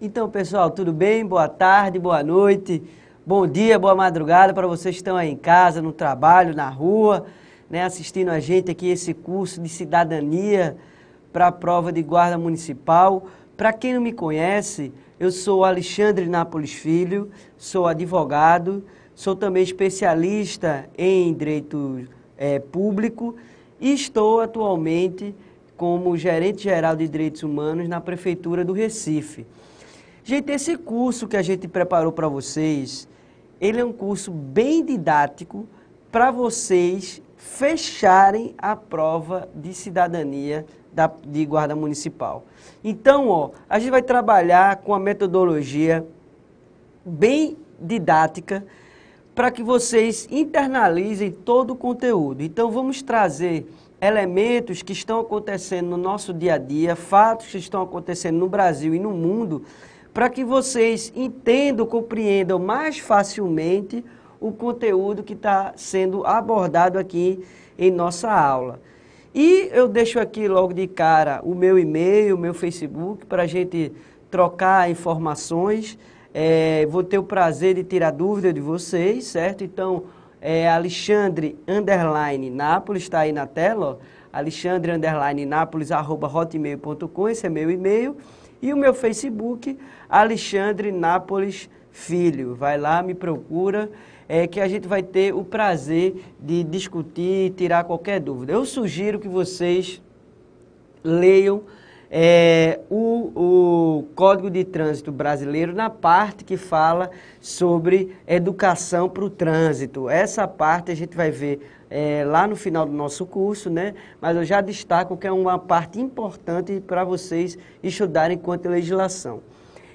Então, pessoal, tudo bem? Boa tarde, boa noite, bom dia, boa madrugada para vocês que estão aí em casa, no trabalho, na rua, né, assistindo a gente aqui esse curso de cidadania para a prova de guarda municipal. Para quem não me conhece, eu sou Alexandre Nápoles Filho, sou advogado, sou também especialista em direito é, público e estou atualmente como gerente geral de direitos humanos na Prefeitura do Recife. Gente, esse curso que a gente preparou para vocês, ele é um curso bem didático para vocês fecharem a prova de cidadania da, de guarda municipal. Então, ó, a gente vai trabalhar com a metodologia bem didática para que vocês internalizem todo o conteúdo. Então, vamos trazer elementos que estão acontecendo no nosso dia a dia, fatos que estão acontecendo no Brasil e no mundo para que vocês entendam, compreendam mais facilmente o conteúdo que está sendo abordado aqui em nossa aula. E eu deixo aqui logo de cara o meu e-mail, o meu Facebook, para a gente trocar informações. É, vou ter o prazer de tirar dúvida de vocês, certo? Então, é Alexandre Underline Nápoles, está aí na tela, ó. Alexandre Underline Nápoles, arroba hotmail.com, esse é meu e-mail. E o meu Facebook, Alexandre Nápoles Filho. Vai lá, me procura, é, que a gente vai ter o prazer de discutir, e tirar qualquer dúvida. Eu sugiro que vocês leiam é, o, o Código de Trânsito Brasileiro na parte que fala sobre educação para o trânsito. Essa parte a gente vai ver é, lá no final do nosso curso, né? Mas eu já destaco que é uma parte importante para vocês estudarem quanto à legislação.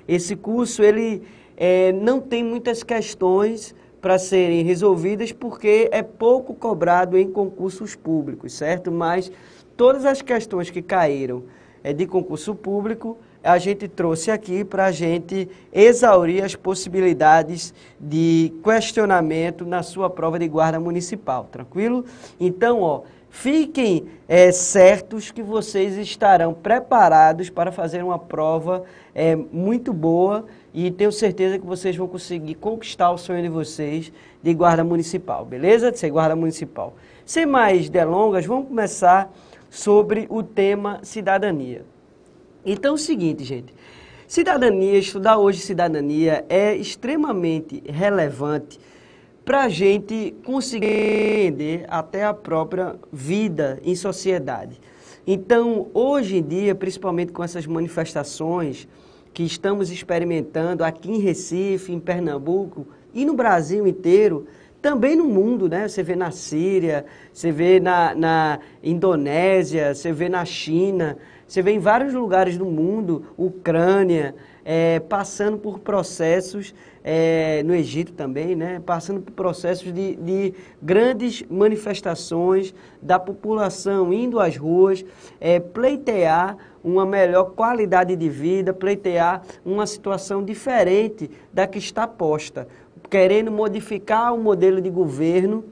Esse curso ele é, não tem muitas questões para serem resolvidas porque é pouco cobrado em concursos públicos, certo? Mas todas as questões que caíram é, de concurso público a gente trouxe aqui para a gente exaurir as possibilidades de questionamento na sua prova de guarda municipal, tranquilo? Então, ó, Fiquem é, certos que vocês estarão preparados para fazer uma prova é, muito boa e tenho certeza que vocês vão conseguir conquistar o sonho de vocês de guarda municipal, beleza? De ser guarda municipal. Sem mais delongas, vamos começar sobre o tema cidadania. Então é o seguinte, gente. Cidadania, estudar hoje cidadania é extremamente relevante para a gente conseguir entender até a própria vida em sociedade. Então, hoje em dia, principalmente com essas manifestações que estamos experimentando aqui em Recife, em Pernambuco e no Brasil inteiro, também no mundo, né? Você vê na Síria, você vê na, na Indonésia, você vê na China, você vê em vários lugares do mundo, Ucrânia, é, passando por processos, é, no Egito também, né, passando por processos de, de grandes manifestações da população indo às ruas, é, pleitear uma melhor qualidade de vida, pleitear uma situação diferente da que está posta, querendo modificar o modelo de governo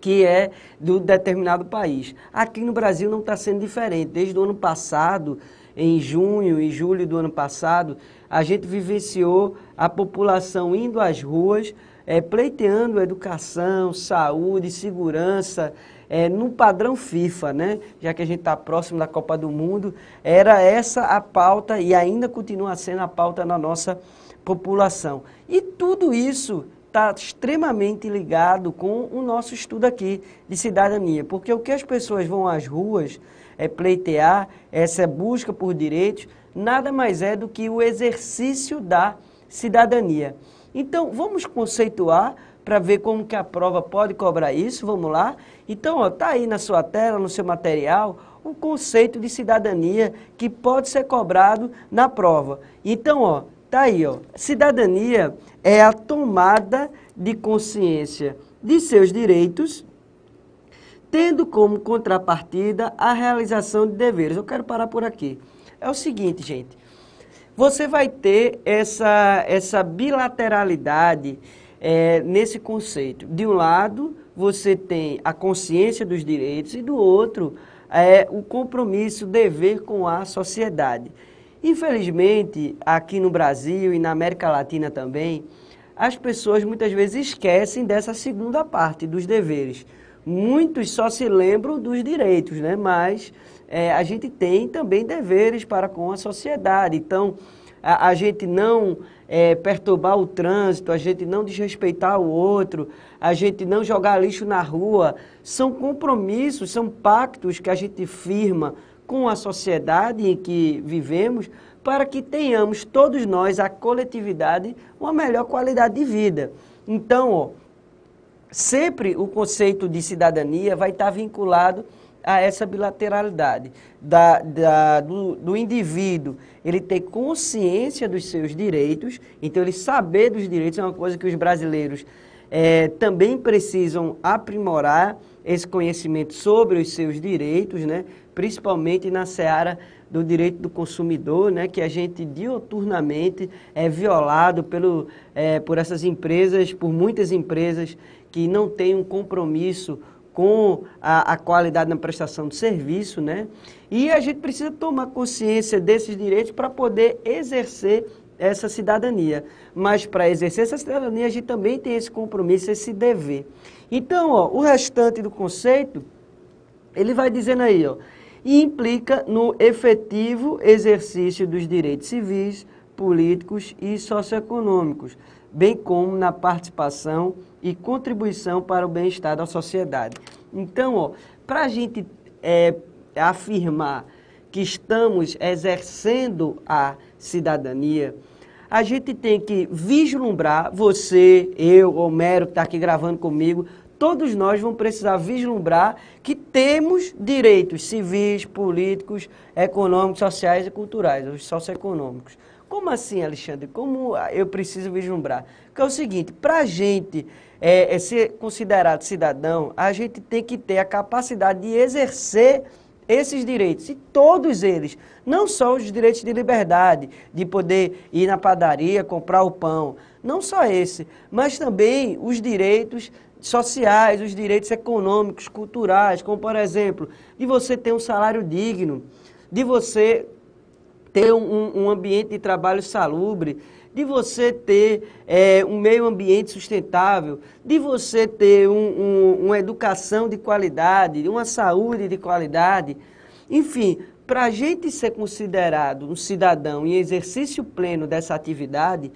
que é do determinado país. Aqui no Brasil não está sendo diferente. Desde o ano passado, em junho e julho do ano passado, a gente vivenciou a população indo às ruas, é, pleiteando educação, saúde, segurança, é, no padrão FIFA, né? já que a gente está próximo da Copa do Mundo, era essa a pauta e ainda continua sendo a pauta na nossa população. E tudo isso está extremamente ligado com o nosso estudo aqui de cidadania, porque o que as pessoas vão às ruas é pleitear essa busca por direitos, nada mais é do que o exercício da cidadania. Então, vamos conceituar para ver como que a prova pode cobrar isso, vamos lá? Então, está aí na sua tela, no seu material, o conceito de cidadania que pode ser cobrado na prova. Então, ó, tá aí, ó. Cidadania é a tomada de consciência de seus direitos, tendo como contrapartida a realização de deveres. Eu quero parar por aqui. É o seguinte, gente. Você vai ter essa, essa bilateralidade é, nesse conceito. De um lado, você tem a consciência dos direitos e do outro, é, o compromisso, o dever com a sociedade. Infelizmente, aqui no Brasil e na América Latina também, as pessoas muitas vezes esquecem dessa segunda parte dos deveres. Muitos só se lembram dos direitos, né? mas é, a gente tem também deveres para com a sociedade. Então, a, a gente não é, perturbar o trânsito, a gente não desrespeitar o outro, a gente não jogar lixo na rua, são compromissos, são pactos que a gente firma com a sociedade em que vivemos, para que tenhamos todos nós, a coletividade, uma melhor qualidade de vida. Então, ó, sempre o conceito de cidadania vai estar vinculado a essa bilateralidade da, da do, do, indivíduo ele ter consciência dos seus direitos então ele saber dos direitos é uma coisa que os brasileiros é, também precisam aprimorar esse conhecimento sobre os seus direitos né principalmente na seara do direito do consumidor, né, que a gente dioturnamente é violado pelo, é, por essas empresas, por muitas empresas que não têm um compromisso com a, a, qualidade na prestação de serviço, né? E a gente precisa tomar consciência desses direitos para poder exercer essa cidadania. Mas para exercer essa cidadania, a gente também tem esse compromisso, esse dever. Então, ó, o restante do conceito, ele vai dizendo aí, ó, e implica no efetivo exercício dos direitos civis, políticos e socioeconômicos, bem como na participação e contribuição para o bem-estar da sociedade. Então, para a gente é, afirmar que estamos exercendo a cidadania, a gente tem que vislumbrar, você, eu, Homero, que está aqui gravando comigo, todos nós vamos precisar vislumbrar que temos direitos civis, políticos, econômicos, sociais e culturais, os socioeconômicos. Como assim, Alexandre? Como eu preciso vislumbrar? Porque é o seguinte, para a gente é, é ser considerado cidadão, a gente tem que ter a capacidade de exercer esses direitos, e todos eles, não só os direitos de liberdade, de poder ir na padaria, comprar o pão, não só esse, mas também os direitos sociais, os direitos econômicos, culturais, como por exemplo, de você ter um salário digno, de você ter um, um ambiente de trabalho salubre, de você ter é, um meio ambiente sustentável, de você ter um, um, uma educação de qualidade, uma saúde de qualidade. Enfim, para a gente ser considerado um cidadão em exercício pleno dessa atividade,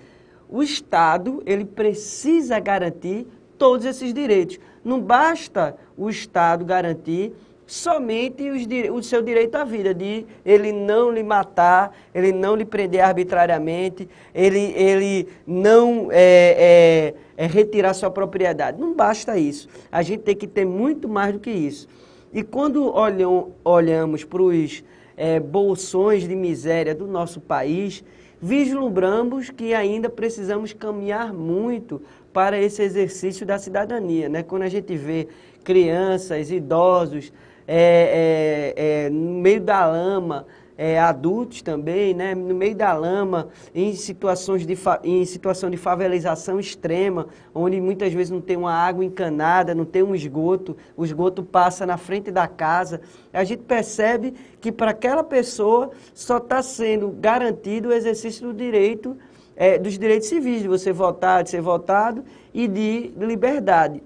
o Estado ele precisa garantir todos esses direitos. Não basta o Estado garantir somente os, o seu direito à vida, de ele não lhe matar, ele não lhe prender arbitrariamente, ele, ele não é, é, é retirar sua propriedade. Não basta isso. A gente tem que ter muito mais do que isso. E quando olham, olhamos para os é, bolsões de miséria do nosso país, vislumbramos que ainda precisamos caminhar muito para esse exercício da cidadania. Né? Quando a gente vê crianças, idosos, é, é, é, no meio da lama, é, adultos também, né? no meio da lama, em, situações de em situação de favelização extrema, onde muitas vezes não tem uma água encanada, não tem um esgoto, o esgoto passa na frente da casa. A gente percebe que para aquela pessoa só está sendo garantido o exercício do direito é, dos direitos civis, de você votar, de ser votado e de liberdade.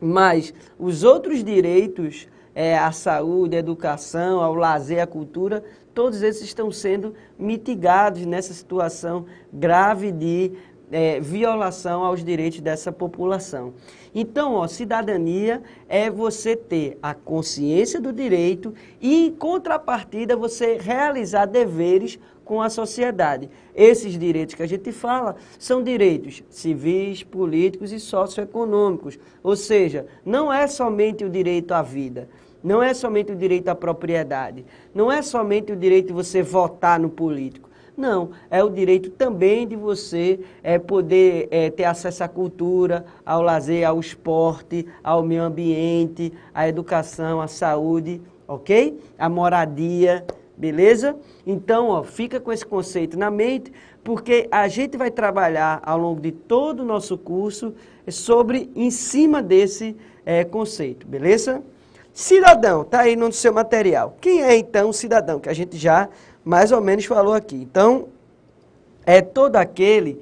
Mas os outros direitos, é, à saúde, à educação, ao lazer, à cultura, todos esses estão sendo mitigados nessa situação grave de é, violação aos direitos dessa população. Então, ó, cidadania é você ter a consciência do direito e, em contrapartida, você realizar deveres com a sociedade. Esses direitos que a gente fala são direitos civis, políticos e socioeconômicos. Ou seja, não é somente o direito à vida, não é somente o direito à propriedade, não é somente o direito de você votar no político. Não, é o direito também de você é, poder é, ter acesso à cultura, ao lazer, ao esporte, ao meio ambiente, à educação, à saúde, ok? À moradia. Beleza? Então, ó, fica com esse conceito na mente, porque a gente vai trabalhar ao longo de todo o nosso curso sobre em cima desse é, conceito, beleza? Cidadão, tá aí no seu material. Quem é então o cidadão? Que a gente já mais ou menos falou aqui. Então, é todo aquele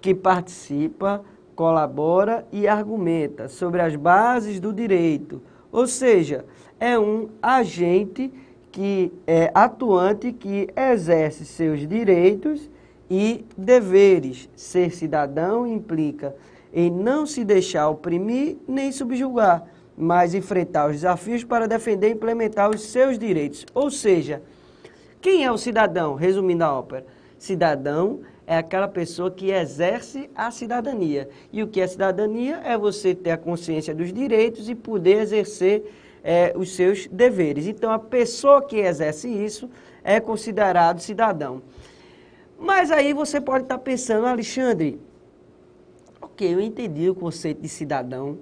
que participa, colabora e argumenta sobre as bases do direito. Ou seja, é um agente que é atuante que exerce seus direitos e deveres. Ser cidadão implica em não se deixar oprimir nem subjugar, mas enfrentar os desafios para defender e implementar os seus direitos. Ou seja, quem é o cidadão? Resumindo a ópera, cidadão é aquela pessoa que exerce a cidadania. E o que é cidadania? É você ter a consciência dos direitos e poder exercer é, os seus deveres. Então, a pessoa que exerce isso é considerado cidadão. Mas aí você pode estar tá pensando, Alexandre, ok, eu entendi o conceito de cidadão,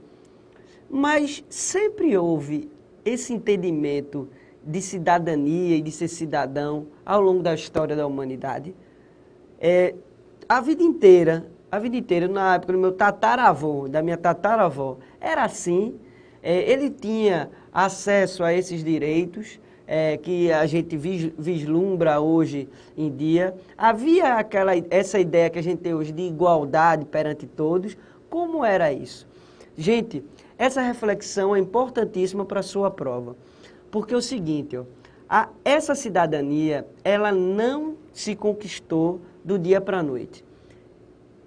mas sempre houve esse entendimento de cidadania e de ser cidadão ao longo da história da humanidade. É, a vida inteira, a vida inteira, na época do meu tataravô, da minha tataravó, era assim. É, ele tinha acesso a esses direitos é, que a gente vislumbra hoje em dia. Havia aquela, essa ideia que a gente tem hoje de igualdade perante todos. Como era isso? Gente, essa reflexão é importantíssima para a sua prova. Porque é o seguinte, ó, a, essa cidadania, ela não se conquistou do dia para a noite.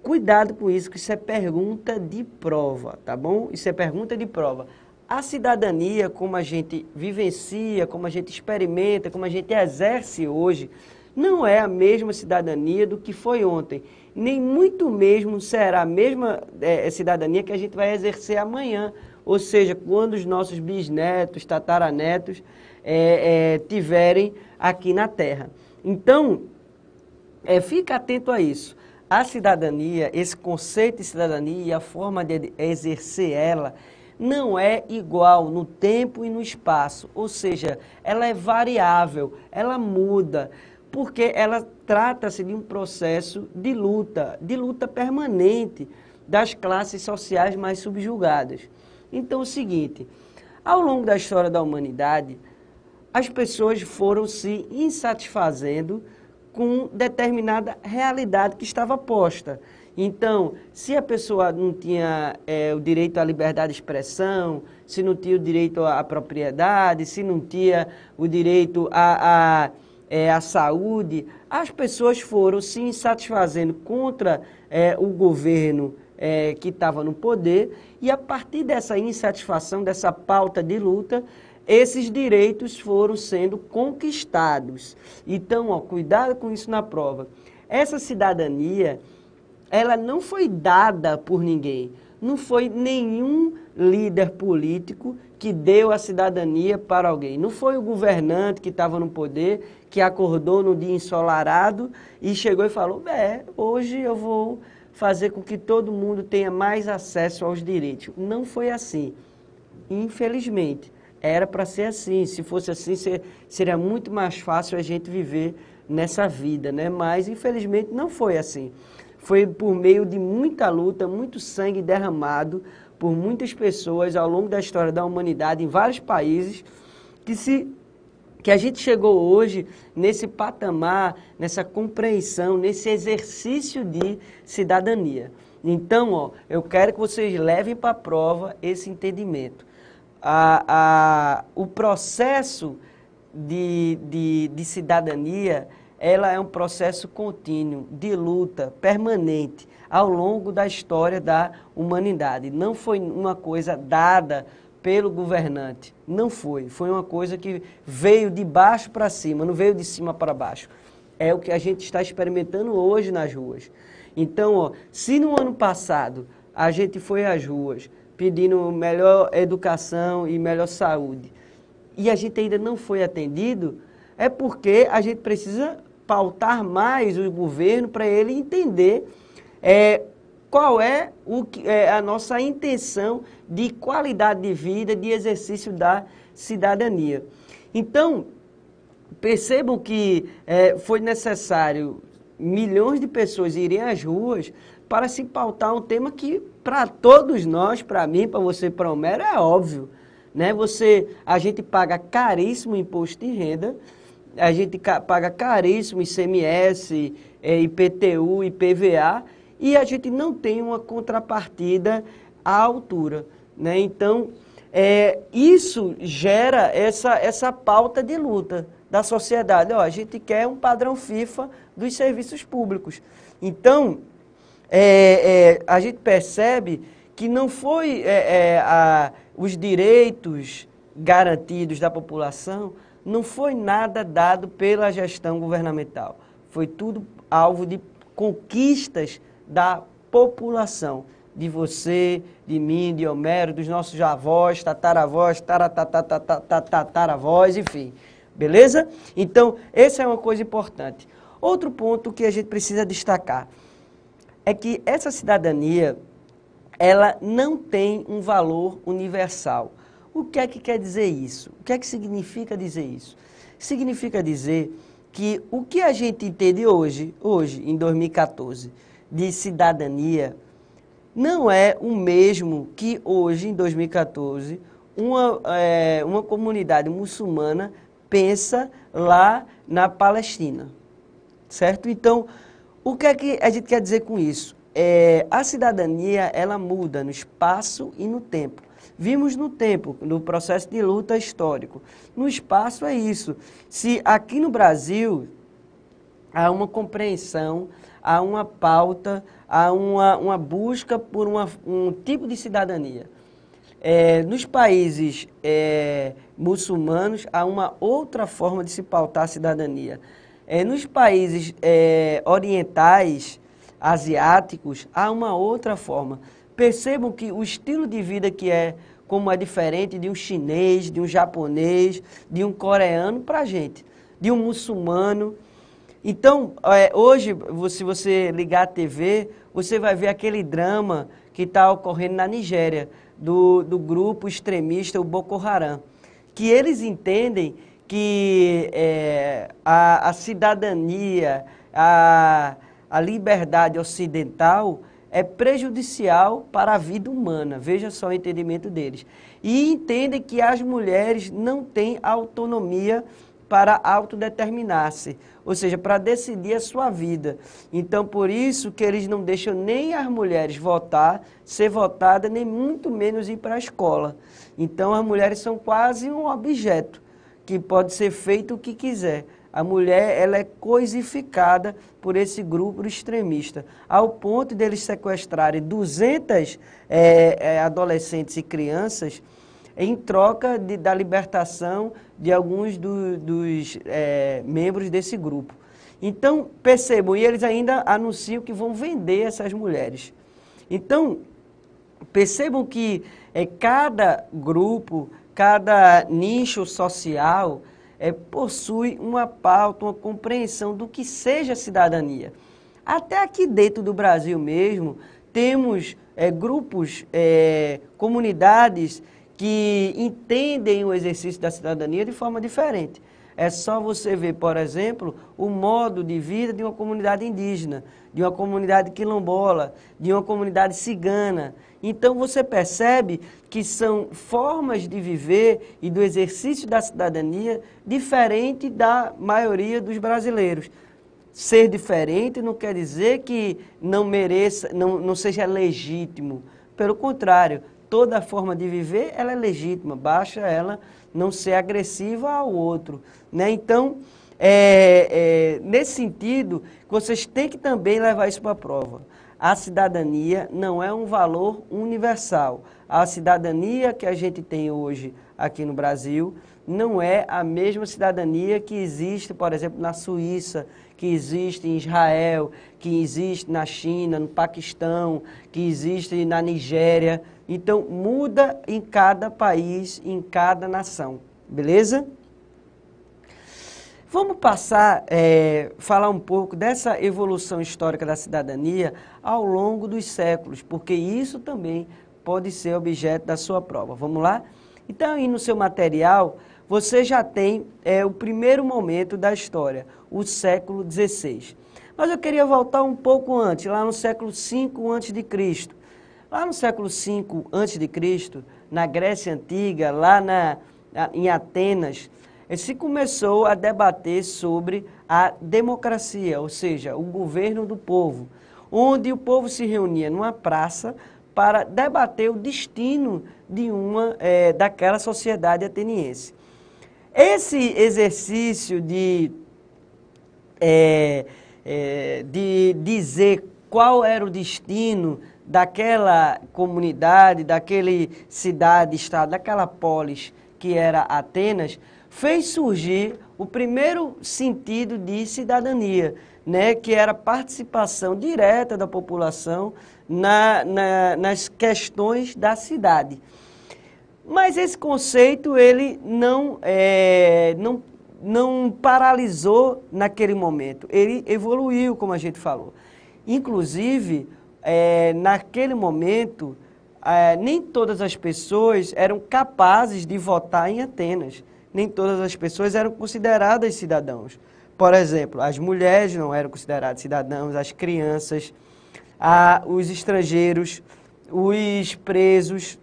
Cuidado com isso, que isso é pergunta de prova, tá bom? Isso é pergunta de prova a cidadania, como a gente vivencia, como a gente experimenta, como a gente exerce hoje, não é a mesma cidadania do que foi ontem, nem muito mesmo será a mesma é, é, cidadania que a gente vai exercer amanhã. Ou seja, quando os nossos bisnetos, tataranetos é, é, tiverem aqui na Terra. Então, é, fica atento a isso. A cidadania, esse conceito de cidadania e a forma de exercer ela não é igual no tempo e no espaço, ou seja, ela é variável, ela muda, porque ela trata-se de um processo de luta, de luta permanente das classes sociais mais subjugadas. Então é o seguinte, ao longo da história da humanidade, as pessoas foram se insatisfazendo com determinada realidade que estava posta. Então, se a pessoa não tinha eh, o direito à liberdade de expressão, se não tinha o direito à propriedade, se não tinha o direito à, à, eh, à saúde, as pessoas foram se insatisfazendo contra eh, o governo que estava no poder, e a partir dessa insatisfação, dessa pauta de luta, esses direitos foram sendo conquistados. Então, ó, cuidado com isso na prova. Essa cidadania ela não foi dada por ninguém. Não foi nenhum líder político que deu a cidadania para alguém. Não foi o governante que estava no poder, que acordou no dia ensolarado e chegou e falou: é, hoje eu vou fazer com que todo mundo tenha mais acesso aos direitos. Não foi assim. Infelizmente, era para ser assim. Se fosse assim, seria muito mais fácil a gente viver nessa vida, né? Mas infelizmente não foi assim. Foi por meio de muita luta, muito sangue derramado por muitas pessoas ao longo da história da humanidade em vários países que se que a gente chegou hoje nesse patamar, nessa compreensão, nesse exercício de cidadania. Então, ó, eu quero que vocês levem para a prova esse entendimento. A, a, o processo de, de, de cidadania ela é um processo contínuo, de luta, permanente, ao longo da história da humanidade. Não foi uma coisa dada pelo governante, não foi. Foi uma coisa que veio de baixo para cima, não veio de cima para baixo. É o que a gente está experimentando hoje nas ruas. Então, ó, se no ano passado a gente foi às ruas pedindo melhor educação e melhor saúde, e a gente ainda não foi atendido, é porque a gente precisa pautar mais o governo para ele entender é, qual é, o, que, é a nossa intenção de qualidade de vida, de exercício da cidadania. Então, percebam que é, foi necessário milhões de pessoas irem às ruas para se pautar um tema que, para todos nós, para mim, para você, para o Homero, é óbvio. Né? Você, a gente paga caríssimo imposto de renda, a gente paga caríssimo ICMS, é, IPTU, IPVA, e a gente não tem uma contrapartida à altura. Né? Então, é, isso gera essa, essa pauta de luta da sociedade. Ó, a gente quer um padrão FIFA dos serviços públicos. Então, é, é, a gente percebe que não foi é, é, a, os direitos garantidos da população não foi nada dado pela gestão governamental. Foi tudo alvo de conquistas da população, de você, de mim, de Homero, dos nossos avós, tataravós, tataravós, enfim. Beleza? Então, essa é uma coisa importante. Outro ponto que a gente precisa destacar é que essa cidadania, ela não tem um valor universal. O que é que quer dizer isso? O que é que significa dizer isso? Significa dizer que o que a gente entende hoje, hoje, em 2014, de cidadania, não é o mesmo que hoje, em 2014, uma, é, uma comunidade muçulmana pensa lá na Palestina. Certo? Então, o que é que a gente quer dizer com isso? É, a cidadania, ela muda no espaço e no tempo. Vimos no tempo, no processo de luta histórico. No espaço é isso. Se aqui no Brasil há uma compreensão, há uma pauta, há uma, uma busca por uma, um tipo de cidadania. É, nos países é, muçulmanos há uma outra forma de se pautar a cidadania. É, nos países é, orientais, asiáticos, há uma outra forma percebam que o estilo de vida que é, como é diferente de um chinês, de um japonês, de um coreano para a gente, de um muçulmano. Então, é, hoje, se você ligar a TV, você vai ver aquele drama que está ocorrendo na Nigéria, do, do grupo extremista, o Boko Haram, que eles entendem que é, a, a cidadania, a, a liberdade ocidental é prejudicial para a vida humana. Veja só o entendimento deles. E entendem que as mulheres não têm autonomia para autodeterminar-se, ou seja, para decidir a sua vida. Então, por isso que eles não deixam nem as mulheres votar, ser votada, nem muito menos ir para a escola. Então, as mulheres são quase um objeto que pode ser feito o que quiser a mulher ela é coisificada por esse grupo extremista, ao ponto de eles sequestrarem 200 é, eh, eh, adolescentes e crianças em troca de, da libertação de alguns do, dos é, membros desse grupo. Então, percebam, e eles ainda anunciam que vão vender essas mulheres. Então, percebam que é, cada grupo, cada nicho social, é, possui uma pauta, uma compreensão do que seja cidadania. Até aqui dentro do Brasil mesmo, temos é, grupos, é, comunidades que entendem o exercício da cidadania de forma diferente. É só você ver, por exemplo, o modo de vida de uma comunidade indígena, de uma comunidade quilombola, de uma comunidade cigana. Então você percebe que são formas de viver e do exercício da cidadania diferente da maioria dos brasileiros. Ser diferente não quer dizer que não mereça, não, não seja legítimo. Pelo contrário, toda forma de viver ela é legítima, basta ela não ser agressiva ao outro. Né? Então, é, é, nesse sentido, vocês têm que também levar isso para a prova a cidadania não é um valor universal. A cidadania que a gente tem hoje aqui no Brasil não é a mesma cidadania que existe, por exemplo, na Suíça, que existe em Israel, que existe na China, no Paquistão, que existe na Nigéria. Então, muda em cada país, em cada nação. Beleza? Vamos passar, é, falar um pouco dessa evolução histórica da cidadania ao longo dos séculos, porque isso também pode ser objeto da sua prova. Vamos lá? Então, aí no seu material, você já tem é, o primeiro momento da história, o século XVI. Mas eu queria voltar um pouco antes, lá no século V a.C. Lá no século V a.C., na Grécia Antiga, lá na, em Atenas, se começou a debater sobre a democracia, ou seja, o governo do povo, onde o povo se reunia numa praça para debater o destino de uma é, daquela sociedade ateniense. Esse exercício de, é, é, de dizer qual era o destino daquela comunidade, daquele cidade-estado, daquela polis que era Atenas, fez surgir o primeiro sentido de cidadania, né, que era a participação direta da população na, na, nas questões da cidade. Mas esse conceito ele não, é, não, não paralisou naquele momento, ele evoluiu, como a gente falou. Inclusive, é, naquele momento, é, nem todas as pessoas eram capazes de votar em Atenas nem todas as pessoas eram consideradas cidadãos. Por exemplo, as mulheres não eram consideradas cidadãos, as crianças, a, os estrangeiros, os presos,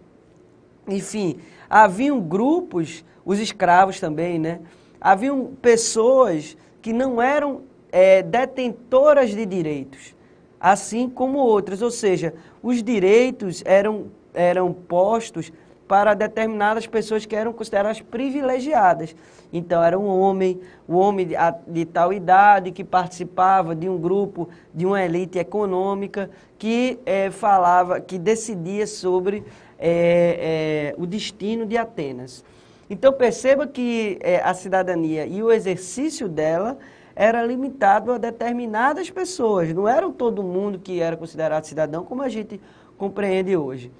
enfim, haviam grupos, os escravos também, né? Haviam pessoas que não eram é, detentoras de direitos, assim como outras, ou seja, os direitos eram, eram postos para determinadas pessoas que eram consideradas privilegiadas. Então, era um homem, o um homem de, de, tal idade que participava de um grupo, de uma elite econômica, que é, falava, que decidia sobre é, é, o destino de Atenas. Então, perceba que a cidadania e o exercício dela era limitado a determinadas pessoas, não era todo mundo que era considerado cidadão, como a gente compreende hoje.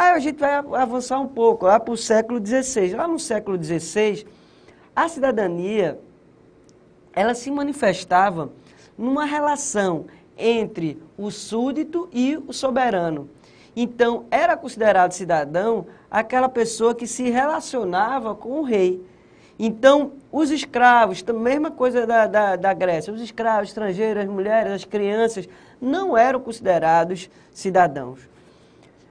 Aí a gente vai avançar um pouco, lá para o século XVI. Lá no século XVI, a cidadania ela se manifestava numa relação entre o súdito e o soberano. Então, era considerado cidadão aquela pessoa que se relacionava com o rei. Então, os escravos, a mesma coisa da, da, da Grécia, os escravos, estrangeiros, as mulheres, as crianças, não eram considerados cidadãos.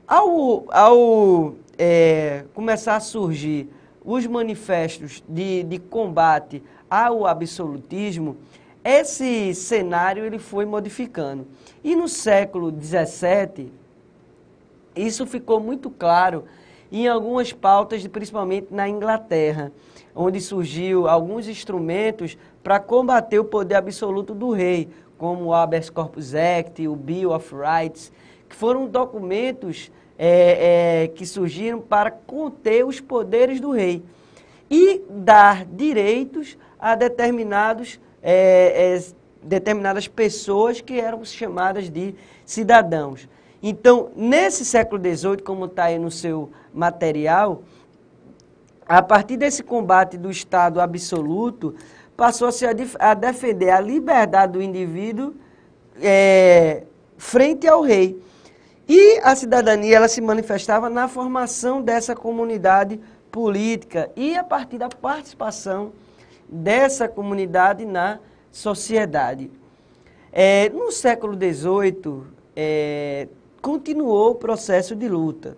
Ao, ao é, começar a surgir os manifestos de, de combate ao absolutismo, esse cenário ele foi modificando. E no século XVII, isso ficou muito claro em algumas pautas, principalmente na Inglaterra, onde surgiu alguns instrumentos para combater o poder absoluto do rei, como o Habeas Corpus Act, o Bill of Rights, que foram documentos é, é, que surgiram para conter os poderes do rei e dar direitos a determinados, é, é determinadas pessoas que eram chamadas de cidadãos. Então, nesse século XVIII, como está aí no seu material, a partir desse combate do Estado absoluto, passou-se a, a, defender a liberdade do indivíduo é, frente ao rei. E a cidadania ela se manifestava na formação dessa comunidade política e a partir da participação dessa comunidade na sociedade. É, no século XVIII, é, continuou o processo de luta.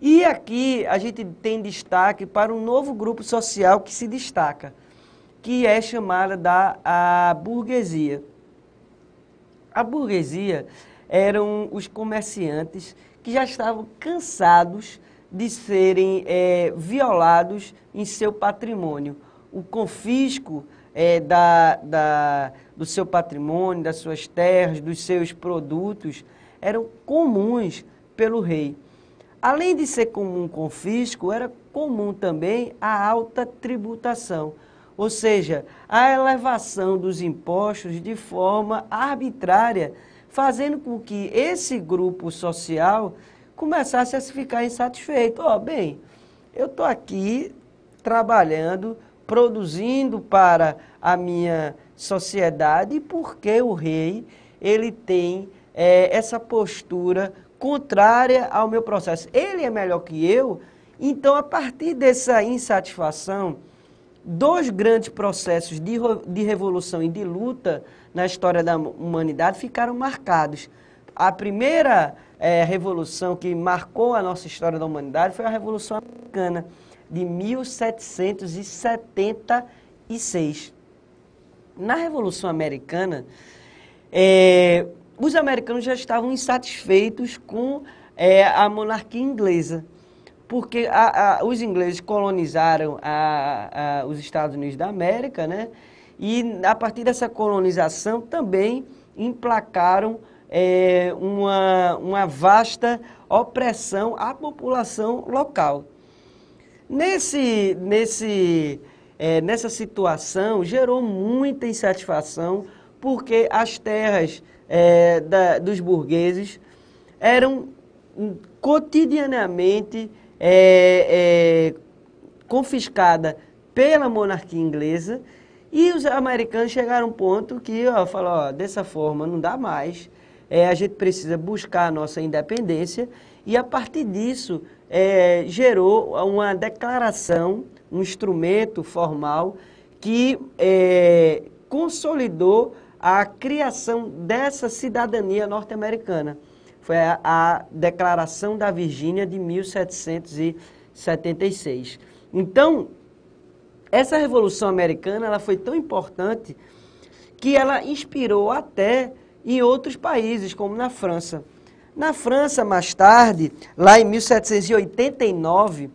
E aqui a gente tem destaque para um novo grupo social que se destaca, que é chamada da a burguesia. A burguesia eram os comerciantes que já estavam cansados de serem é, violados em seu patrimônio. O confisco é, da, da, do seu patrimônio, das suas terras, dos seus produtos, eram comuns pelo rei. Além de ser comum o confisco, era comum também a alta tributação, ou seja, a elevação dos impostos de forma arbitrária fazendo com que esse grupo social começasse a se ficar insatisfeito. Ó, oh, bem, eu estou aqui trabalhando, produzindo para a minha sociedade, porque o rei ele tem é, essa postura contrária ao meu processo. Ele é melhor que eu, então a partir dessa insatisfação dois grandes processos de, de revolução e de luta na história da humanidade ficaram marcados. A primeira é, revolução que marcou a nossa história da humanidade foi a Revolução Americana de 1776. Na Revolução Americana, é, os americanos já estavam insatisfeitos com é, a monarquia inglesa porque a, a, os ingleses colonizaram a, os Estados Unidos da América, né? E a partir dessa colonização também emplacaram é, uma, uma vasta opressão à população local. Nesse, nesse, é, nessa situação gerou muita insatisfação porque as terras é, da, dos burgueses eram hum, cotidianamente é, é, confiscada pela monarquia inglesa. E os americanos chegaram a um ponto que ó, falaram, ó, dessa forma não dá mais, é, a gente precisa buscar a nossa independência. E a partir disso é, gerou uma declaração, um instrumento formal que é, consolidou a criação dessa cidadania norte-americana. Foi a, a Declaração da Virgínia de 1776. Então, essa Revolução Americana ela foi tão importante que ela inspirou até em outros países, como na França. Na França, mais tarde, lá em 1789,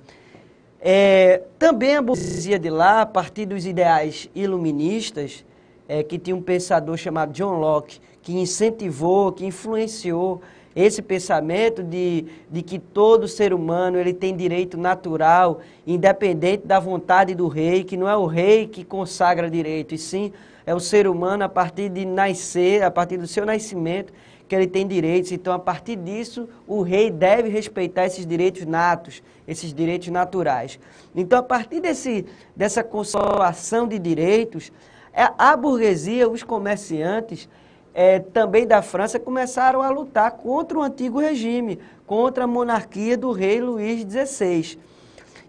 é, eh, também a burguesia de lá, a partir dos ideais iluministas, é, que tinha um pensador chamado John Locke, que incentivou, que influenciou esse pensamento de, de que todo ser humano ele tem direito natural, independente da vontade do rei, que não é o rei que consagra direito, e sim é o ser humano a partir de nascer, a partir do seu nascimento, que ele tem direitos. Então, a partir disso, o rei deve respeitar esses direitos natos, esses direitos naturais. Então, a partir desse, dessa consolação de direitos, é, a burguesia, os comerciantes, é, também da França começaram a lutar contra o antigo regime, contra a monarquia do rei Luís XVI.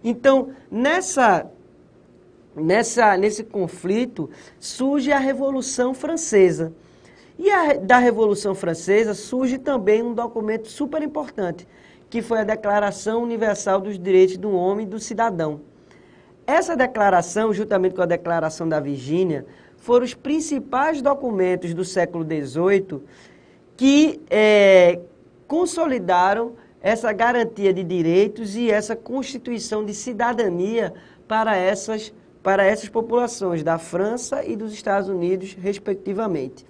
Então, nessa, nessa, nesse conflito surge a Revolução Francesa. E a, da Revolução Francesa surge também um documento super importante, que foi a Declaração Universal dos Direitos do Homem e do Cidadão. Essa declaração, juntamente com a Declaração da Virgínia, foram os principais documentos do século XVIII que é, consolidaram essa garantia de direitos e essa constituição de cidadania para essas, para essas populações da França e dos Estados Unidos, respectivamente.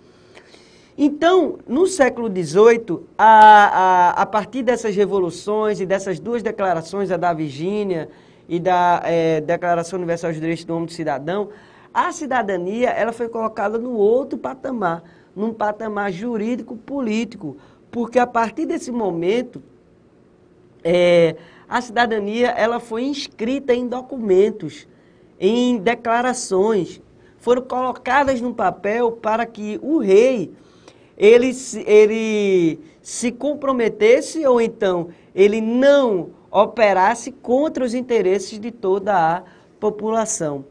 Então, no século XVIII, a, a, a partir dessas revoluções e dessas duas declarações, a da Virgínia e da é, Declaração Universal dos Direitos do Homem e do Cidadão, a cidadania ela foi colocada no outro patamar, num patamar jurídico-político, porque a partir desse momento é, a cidadania ela foi inscrita em documentos, em declarações, foram colocadas no papel para que o rei ele, ele se comprometesse ou então ele não operasse contra os interesses de toda a população.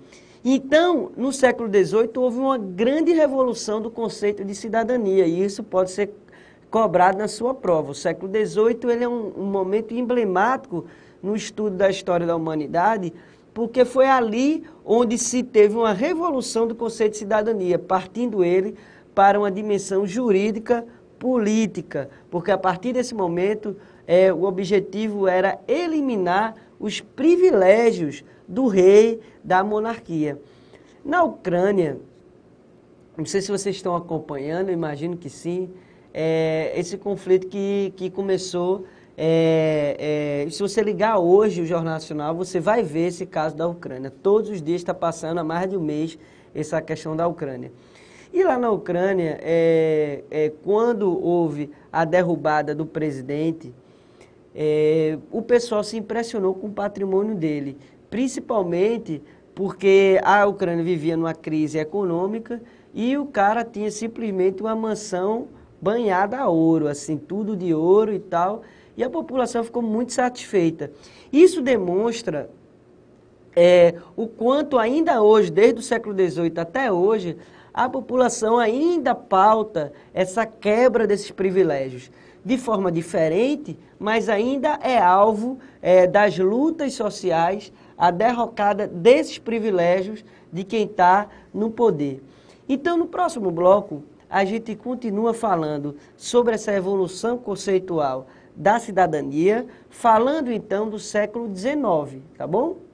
Então, no século XVIII, houve uma grande revolução do conceito de cidadania, e isso pode ser cobrado na sua prova. O século XVIII é um, um momento emblemático no estudo da história da humanidade, porque foi ali onde se teve uma revolução do conceito de cidadania, partindo ele para uma dimensão jurídica política, porque a partir desse momento é, o objetivo era eliminar os privilégios do rei, da monarquia. Na Ucrânia, não sei se vocês estão acompanhando, imagino que sim, é, esse conflito que, que começou. É, é, se você ligar hoje o Jornal Nacional, você vai ver esse caso da Ucrânia. Todos os dias está passando há mais de um mês essa questão da Ucrânia. E lá na Ucrânia, é, é, quando houve a derrubada do presidente, é, o pessoal se impressionou com o patrimônio dele principalmente porque a Ucrânia vivia numa crise econômica e o cara tinha simplesmente uma mansão banhada a ouro, assim, tudo de ouro e tal, e a população ficou muito satisfeita. Isso demonstra é, o quanto ainda hoje, desde o século XVIII até hoje, a população ainda pauta essa quebra desses privilégios de forma diferente, mas ainda é alvo é, das lutas sociais a derrocada desses privilégios de quem está no poder. Então, no próximo bloco, a gente continua falando sobre essa evolução conceitual da cidadania, falando então do século XIX, tá bom?